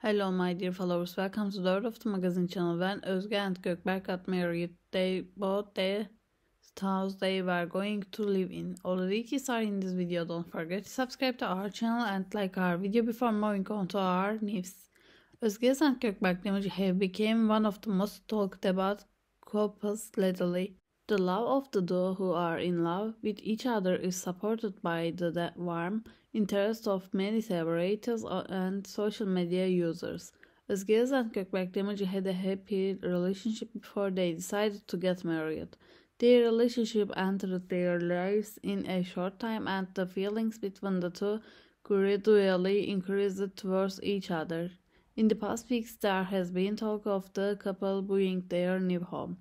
Hello my dear followers, welcome to the World of the Magazine channel. When Özge and Gökberk got married, they bought the house they were going to live in. All the details are in this video, don't forget to subscribe to our channel and like our video before moving on to our news. Özge and Gökberk Demirci have become one of the most talked about couples lately. The love of the duo who are in love with each other is supported by the warm interest of many celebrities and social media users. Giz and Gökberk Demirci had a happy relationship before they decided to get married. Their relationship entered their lives in a short time and the feelings between the two gradually increased towards each other. In the past weeks there has been talk of the couple buying their new home.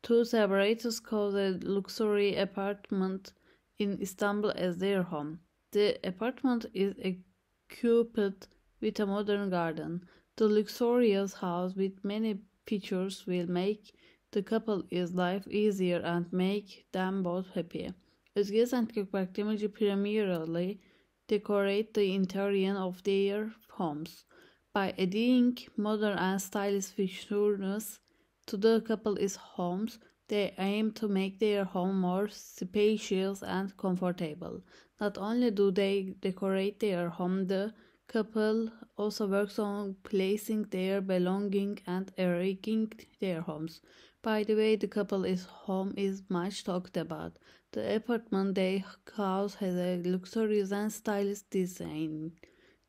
Two separators call the luxury apartment in Istanbul as their home. The apartment is equipped with a modern garden. The luxurious house with many features will make the couple's life easier and make them both happy. Özge and Gökberk Demirci primarily decorate the interior of their homes by adding modern and stylish features the couple is homes. They aim to make their home more spacious and comfortable. Not only do they decorate their home, the couple also works on placing their belonging and arranging their homes. By the way, the couple is home is much talked about. The apartment they house has a luxurious and stylish design.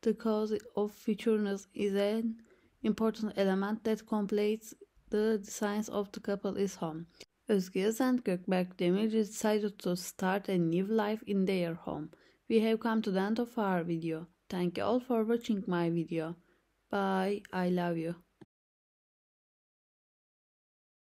The cause of featureness is an important element that completes the science of the couple is home. Özgür and Gökberk Demir decided to start a new life in their home. We have come to the end of our video. Thank you all for watching my video. Bye. I love you.